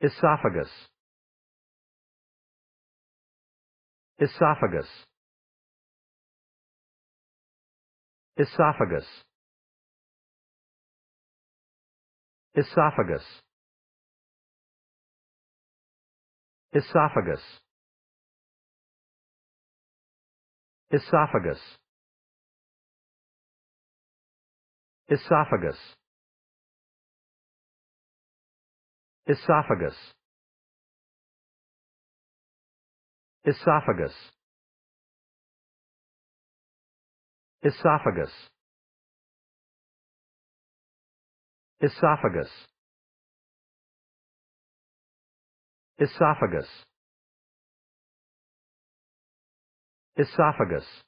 Esophagus. Esophagus. Esophagus. Esophagus. Esophagus. Esophagus. Esophagus. Esophagus. Esophagus. Esophagus. Esophagus. Esophagus. Esophagus.